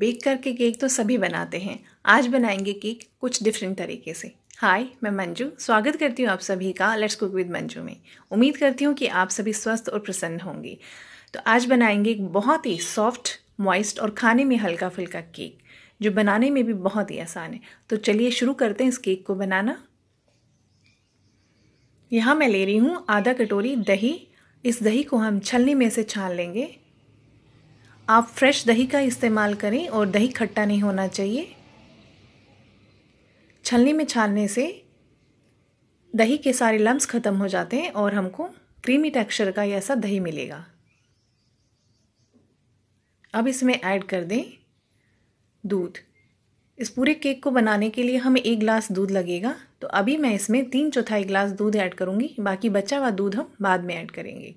bake करके cake तो सभी बनाते हैं आज बनाएंगे केक कुछ डिफरेंट तरीके से हाय मैं मंजू स्वागत करती हूँ आप सभी का लेट्स कुक विद मंजू में उम्मीद करती हूँ कि आप सभी स्वस्थ और प्रसन्न होंगे तो आज बनाएंगे एक बहुत ही सॉफ्ट मॉइस्ट और खाने में हल्का फुल्का केक जो बनाने में भी बहुत ही आसान है तो चलिए शुरू करते हैं इस केक को बनाना यहाँ मैं ले रही हूँ आधा कटोरी दही इस दही को हम छलनी में से छान लेंगे आप फ्रेश दही का इस्तेमाल करें और दही खट्टा नहीं होना चाहिए छलनी में छानने से दही के सारे लम्स ख़त्म हो जाते हैं और हमको क्रीमी टेक्सचर का ऐसा दही मिलेगा अब इसमें ऐड कर दें दूध इस पूरे केक को बनाने के लिए हमें एक गिलास दूध लगेगा तो अभी मैं इसमें तीन चौथाई गिलास दूध ऐड करूँगी बाकी बचा हुआ दूध हम बाद में ऐड करेंगे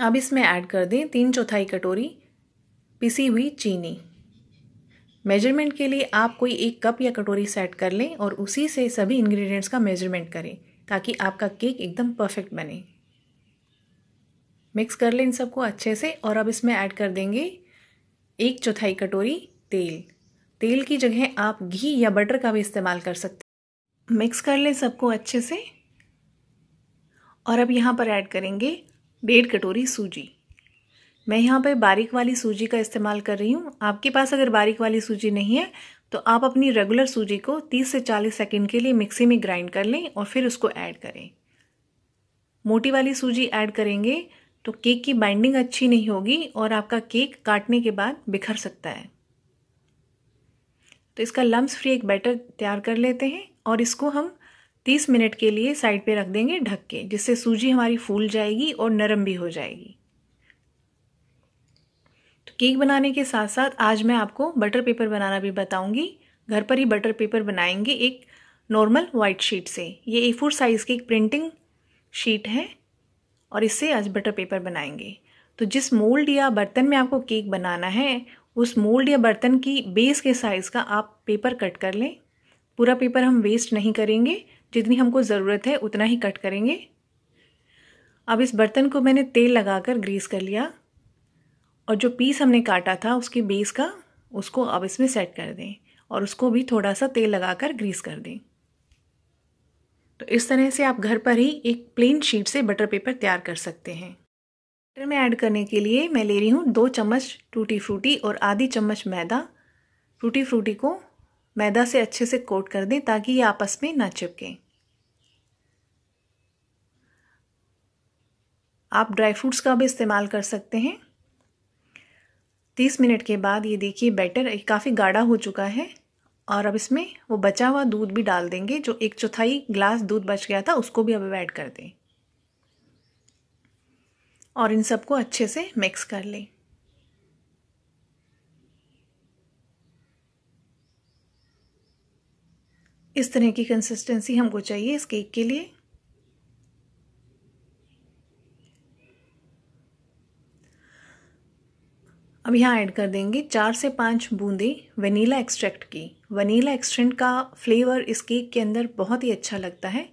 अब इसमें ऐड कर दें तीन चौथाई कटोरी पिसी हुई चीनी मेजरमेंट के लिए आप कोई एक कप या कटोरी सेट कर लें और उसी से सभी इंग्रेडिएंट्स का मेजरमेंट करें ताकि आपका केक एकदम परफेक्ट बने मिक्स कर लें इन सबको अच्छे से और अब इसमें ऐड कर देंगे एक चौथाई कटोरी तेल तेल की जगह आप घी या बटर का भी इस्तेमाल कर सकते हैं मिक्स कर लें सबको अच्छे से और अब यहाँ पर ऐड करेंगे डेढ़ कटोरी सूजी मैं यहाँ पर बारीक वाली सूजी का इस्तेमाल कर रही हूँ आपके पास अगर बारीक वाली सूजी नहीं है तो आप अपनी रेगुलर सूजी को 30 से 40 सेकंड के लिए मिक्सी में ग्राइंड कर लें और फिर उसको ऐड करें मोटी वाली सूजी ऐड करेंगे तो केक की बाइंडिंग अच्छी नहीं होगी और आपका केक काटने के बाद बिखर सकता है तो इसका लम्स फ्री एक बैटर तैयार कर लेते हैं और इसको हम तीस मिनट के लिए साइड पे रख देंगे ढक के जिससे सूजी हमारी फूल जाएगी और नरम भी हो जाएगी तो केक बनाने के साथ साथ आज मैं आपको बटर पेपर बनाना भी बताऊंगी घर पर ही बटर पेपर बनाएंगे एक नॉर्मल वाइट शीट से ये ए फोर साइज़ की एक प्रिंटिंग शीट है और इससे आज बटर पेपर बनाएंगे तो जिस मोल्ड या बर्तन में आपको केक बनाना है उस मोल्ड या बर्तन की बेस के साइज़ का आप पेपर कट कर लें पूरा पेपर हम वेस्ट नहीं करेंगे जितनी हमको ज़रूरत है उतना ही कट करेंगे अब इस बर्तन को मैंने तेल लगाकर ग्रीस कर लिया और जो पीस हमने काटा था उसके बेस का उसको अब इसमें सेट कर दें और उसको भी थोड़ा सा तेल लगाकर ग्रीस कर दें तो इस तरह से आप घर पर ही एक प्लेन शीट से बटर पेपर तैयार कर सकते हैं बटर में ऐड करने के लिए मैं ले रही हूँ दो चम्मच टूटी फ्रूटी और आधी चम्मच मैदा टूटी फ्रूटी को मैदा से अच्छे से कोट कर दें ताकि ये आपस में ना चिपकें आप ड्राई फ्रूट्स का भी इस्तेमाल कर सकते हैं तीस मिनट के बाद ये देखिए बैटर काफ़ी गाढ़ा हो चुका है और अब इसमें वो बचा हुआ दूध भी डाल देंगे जो एक चौथाई ग्लास दूध बच गया था उसको भी अब ऐड कर दें और इन सबको अच्छे से मिक्स कर लें इस तरह की कंसिस्टेंसी हमको चाहिए इस केक के लिए अब यहाँ ऐड कर देंगे चार से पाँच बूंदे वनीला एक्सट्रैक्ट की वनीला एक्सट्रैक्ट का फ्लेवर इस केक के अंदर बहुत ही अच्छा लगता है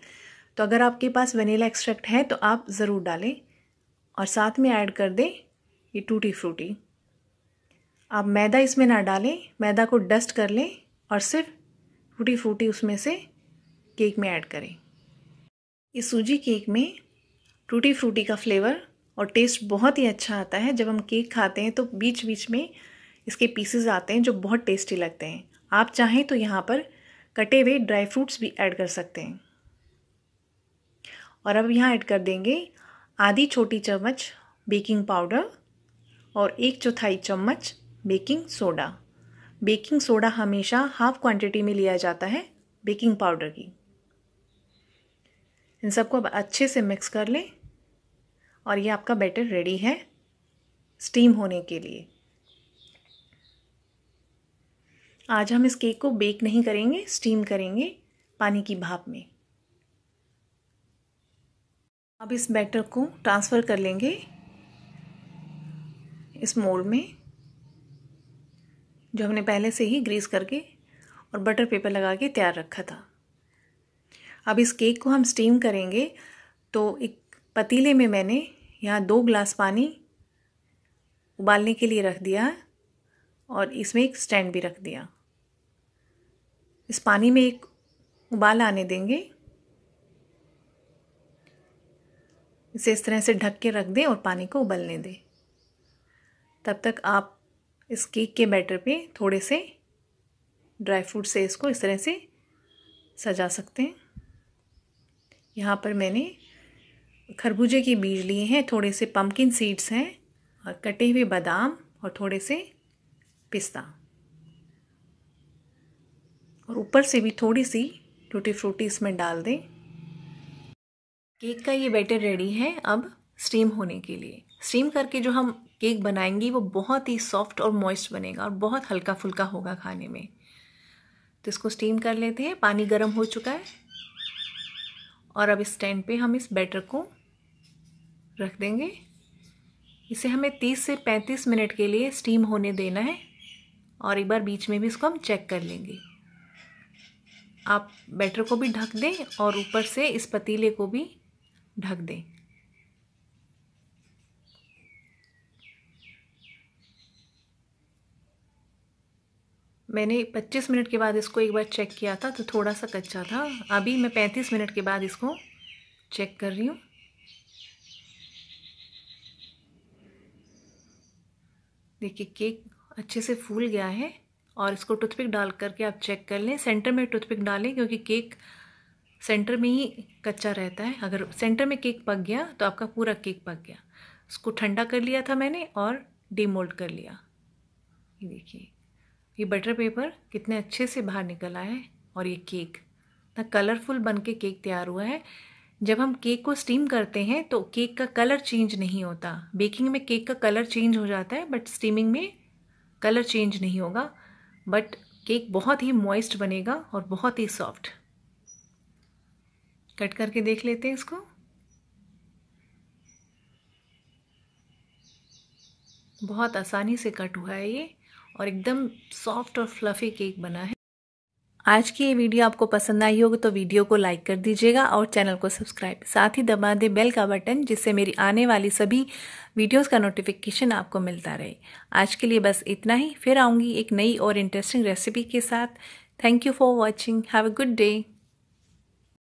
तो अगर आपके पास वनीला एक्सट्रैक्ट है तो आप ज़रूर डालें और साथ में ऐड कर दें ये टूटी फ्रूटी आप मैदा इसमें ना डालें मैदा को डस्ट कर लें और सिर्फ टूटी फ्रूटी उसमें से केक में ऐड करें इस सूजी केक में टूटी फ्रूटी का फ्लेवर और टेस्ट बहुत ही अच्छा आता है जब हम केक खाते हैं तो बीच बीच में इसके पीसेस आते हैं जो बहुत टेस्टी लगते हैं आप चाहें तो यहाँ पर कटे हुए ड्राई फ्रूट्स भी ऐड कर सकते हैं और अब यहाँ ऐड कर देंगे आधी छोटी चम्मच बेकिंग पाउडर और एक चौथाई चम्मच बेकिंग सोडा बेकिंग सोडा हमेशा हाफ क्वांटिटी में लिया जाता है बेकिंग पाउडर की इन सबको अब अच्छे से मिक्स कर लें और ये आपका बैटर रेडी है स्टीम होने के लिए आज हम इस केक को बेक नहीं करेंगे स्टीम करेंगे पानी की भाप में अब इस बैटर को ट्रांसफ़र कर लेंगे इस मोल्ड में जो हमने पहले से ही ग्रीस करके और बटर पेपर लगा के तैयार रखा था अब इस केक को हम स्टीम करेंगे तो एक पतीले में मैंने यहाँ दो ग्लास पानी उबालने के लिए रख दिया और इसमें एक स्टैंड भी रख दिया इस पानी में एक उबाल आने देंगे इसे इस तरह से ढक के रख दें और पानी को उबलने दें तब तक आप इस केक के बैटर पे थोड़े से ड्राई फ्रूट से इसको इस तरह से सजा सकते हैं यहाँ पर मैंने खरबूजे के बीज लिए हैं थोड़े से पम्पकिन सीड्स हैं और कटे हुए बादाम और थोड़े से पिस्ता और ऊपर से भी थोड़ी सी टूटी फ्रूटी इसमें डाल दें केक का ये बैटर रेडी है अब स्टीम होने के लिए स्टीम करके जो हम केक बनाएंगे वो बहुत ही सॉफ्ट और मॉइस्ट बनेगा और बहुत हल्का फुल्का होगा खाने में तो इसको स्टीम कर लेते हैं पानी गर्म हो चुका है और अब इस स्टैंड पे हम इस बैटर को रख देंगे इसे हमें 30 से 35 मिनट के लिए स्टीम होने देना है और एक बार बीच में भी इसको हम चेक कर लेंगे आप बैटर को भी ढक दें और ऊपर से इस पतीले को भी ढक दें मैंने 25 मिनट के बाद इसको एक बार चेक किया था तो थोड़ा सा कच्चा था अभी मैं 35 मिनट के बाद इसको चेक कर रही हूँ देखिए केक अच्छे से फूल गया है और इसको टूथपिक डाल करके आप चेक कर लें सेंटर में टूथपिक डालें क्योंकि केक सेंटर में ही कच्चा रहता है अगर सेंटर में केक पक गया तो आपका पूरा केक पक गया उसको ठंडा कर लिया था मैंने और डीमोल्ड कर लिया ये देखिए ये बटर पेपर कितने अच्छे से बाहर निकला है और ये केक इतना कलरफुल बन के केक तैयार हुआ है जब हम केक को स्टीम करते हैं तो केक का कलर चेंज नहीं होता बेकिंग में केक का कलर चेंज हो जाता है बट स्टीमिंग में कलर चेंज नहीं होगा बट केक बहुत ही मॉइस्ट बनेगा और बहुत ही सॉफ्ट कट करके देख लेते हैं इसको बहुत आसानी से कट हुआ है ये और एकदम सॉफ्ट और फ्लफ़ी केक बना है आज की ये वीडियो आपको पसंद आई होगी तो वीडियो को लाइक कर दीजिएगा और चैनल को सब्सक्राइब साथ ही दबा दें बेल का बटन जिससे मेरी आने वाली सभी वीडियोस का नोटिफिकेशन आपको मिलता रहे आज के लिए बस इतना ही फिर आऊँगी एक नई और इंटरेस्टिंग रेसिपी के साथ thank you for watching have a good day